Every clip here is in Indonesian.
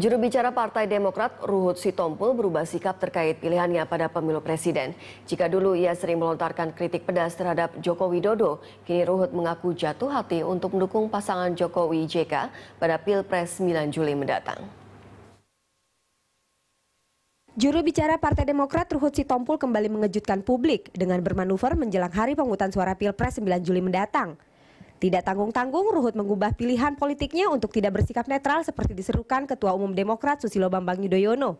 Juru bicara Partai Demokrat Ruhut Sitompul berubah sikap terkait pilihannya pada pemilu presiden. Jika dulu ia sering melontarkan kritik pedas terhadap Joko Widodo, kini Ruhut mengaku jatuh hati untuk mendukung pasangan Jokowi JK pada Pilpres 9 Juli mendatang. Juru bicara Partai Demokrat Ruhut Sitompul kembali mengejutkan publik dengan bermanuver menjelang hari penghutang suara Pilpres 9 Juli mendatang. Tidak tanggung-tanggung, Ruhut mengubah pilihan politiknya untuk tidak bersikap netral seperti diserukan Ketua Umum Demokrat Susilo Bambang Yudhoyono.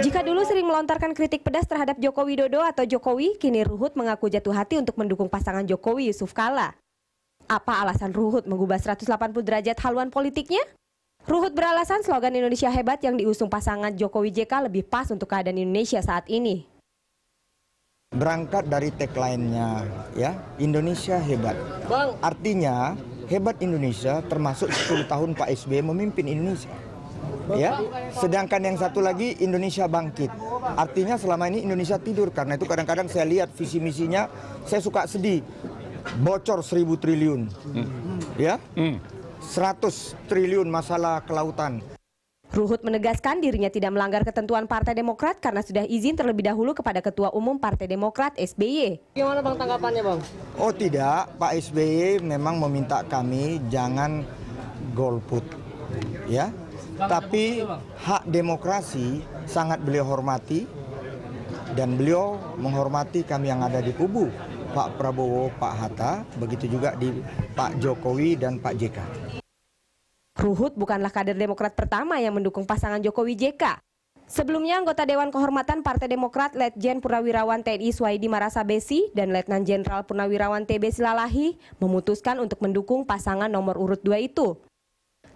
Jika dulu sering melontarkan kritik pedas terhadap Joko Widodo atau Jokowi, kini Ruhut mengaku jatuh hati untuk mendukung pasangan Jokowi Yusuf Kala. Apa alasan Ruhut mengubah 180 derajat haluan politiknya? Ruhut beralasan slogan Indonesia Hebat yang diusung pasangan Jokowi JK lebih pas untuk keadaan Indonesia saat ini. Berangkat dari tagline-nya ya, Indonesia hebat. Bang. Artinya hebat Indonesia termasuk 10 tahun Pak SBY memimpin Indonesia. Ya. Sedangkan yang satu lagi Indonesia bangkit. Artinya selama ini Indonesia tidur karena itu kadang-kadang saya lihat visi misinya saya suka sedih. Bocor 1000 triliun. Hmm. Ya. Hmm. 100 triliun masalah kelautan. Ruhut menegaskan dirinya tidak melanggar ketentuan Partai Demokrat karena sudah izin terlebih dahulu kepada Ketua Umum Partai Demokrat SBY. Gimana Bang tanggapannya Bang? Oh tidak, Pak SBY memang meminta kami jangan golput. Ya, tapi hak demokrasi sangat beliau hormati dan beliau menghormati kami yang ada di kubu Pak Prabowo, Pak Hatta, begitu juga di Pak Jokowi dan Pak JK. Ruhut bukanlah kader Demokrat pertama yang mendukung pasangan Jokowi JK. Sebelumnya anggota Dewan Kehormatan Partai Demokrat Letjen Purnawirawan TNI Marasa Besi dan Letnan Jenderal Purnawirawan TB Silalahi memutuskan untuk mendukung pasangan nomor urut dua itu.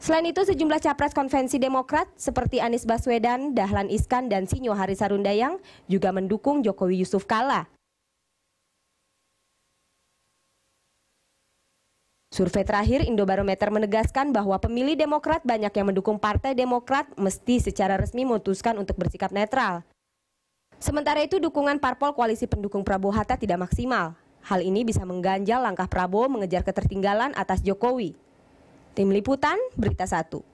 Selain itu sejumlah capres konvensi Demokrat seperti Anies Baswedan, Dahlan Iskan dan Sinyo Harisarundayang juga mendukung Jokowi Yusuf Kalla. Survei terakhir Indobarometer menegaskan bahwa pemilih Demokrat banyak yang mendukung Partai Demokrat mesti secara resmi memutuskan untuk bersikap netral. Sementara itu dukungan parpol koalisi pendukung Prabowo Hatta tidak maksimal. Hal ini bisa mengganjal langkah Prabowo mengejar ketertinggalan atas Jokowi. Tim Liputan, Berita 1.